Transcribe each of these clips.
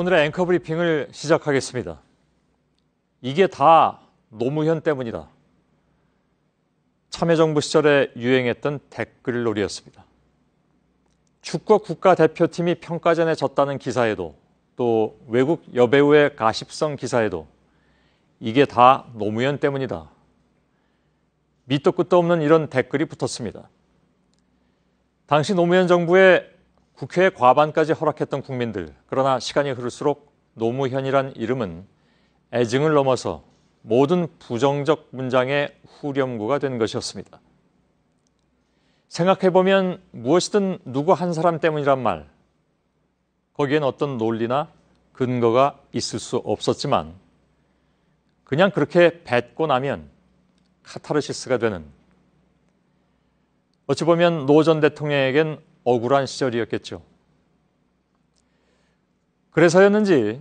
오늘의 앵커 브리핑을 시작하겠습니다. 이게 다 노무현 때문이다. 참여정부 시절에 유행했던 댓글놀이였습니다. 축구 국가대표팀이 평가전에 졌다는 기사에도 또 외국 여배우의 가십성 기사에도 이게 다 노무현 때문이다. 밑도 끝도 없는 이런 댓글이 붙었습니다. 당시 노무현 정부의 국회 과반까지 허락했던 국민들, 그러나 시간이 흐를수록 노무현이란 이름은 애증을 넘어서 모든 부정적 문장의 후렴구가 된 것이었습니다. 생각해보면 무엇이든 누구 한 사람 때문이란 말, 거기엔 어떤 논리나 근거가 있을 수 없었지만 그냥 그렇게 뱉고 나면 카타르시스가 되는 어찌 보면 노 전 대통령에겐 억울한 시절이었겠죠. 그래서였는지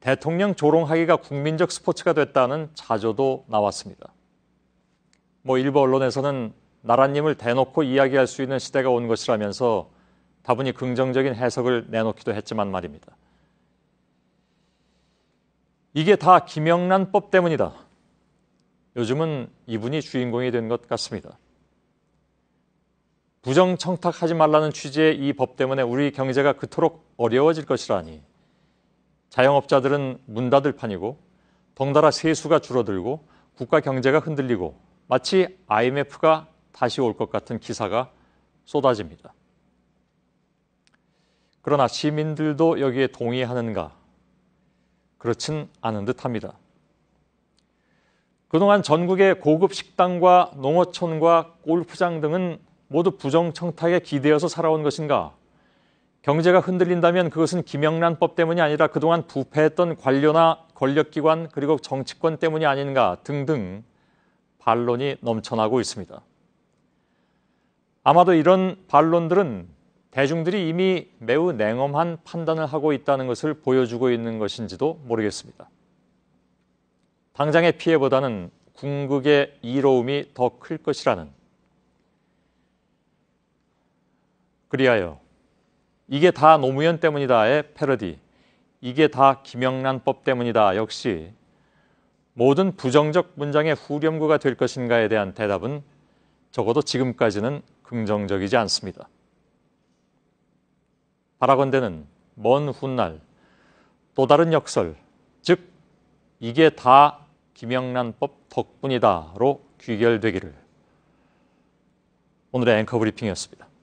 대통령 조롱하기가 국민적 스포츠가 됐다는 자조도 나왔습니다. 뭐 일부 언론에서는 나라님을 대놓고 이야기할 수 있는 시대가 온 것이라면서 다분히 긍정적인 해석을 내놓기도 했지만 말입니다. 이게 다 김영란법 때문이다. 요즘은 이분이 주인공이 된 것 같습니다. 부정청탁하지 말라는 취지의 이 법 때문에 우리 경제가 그토록 어려워질 것이라니. 자영업자들은 문 닫을 판이고 덩달아 세수가 줄어들고 국가 경제가 흔들리고 마치 IMF가 다시 올 것 같은 기사가 쏟아집니다. 그러나 시민들도 여기에 동의하는가? 그렇진 않은 듯합니다. 그동안 전국의 고급 식당과 농어촌과 골프장 등은 모두 부정청탁에 기대어서 살아온 것인가? 경제가 흔들린다면 그것은 김영란법 때문이 아니라 그동안 부패했던 관료나 권력기관 그리고 정치권 때문이 아닌가 등등 반론이 넘쳐나고 있습니다. 아마도 이런 반론들은 대중들이 이미 매우 냉엄한 판단을 하고 있다는 것을 보여주고 있는 것인지도 모르겠습니다. 당장의 피해보다는 궁극의 이로움이 더 클 것이라는 그리하여 이게 다 노무현 때문이다의 패러디, 이게 다 김영란법 때문이다 역시 모든 부정적 문장의 후렴구가 될 것인가에 대한 대답은 적어도 지금까지는 긍정적이지 않습니다. 바라건대는 먼 훗날 또 다른 역설, 즉 이게 다 김영란법 덕분이다로 귀결되기를 오늘의 앵커 브리핑이었습니다.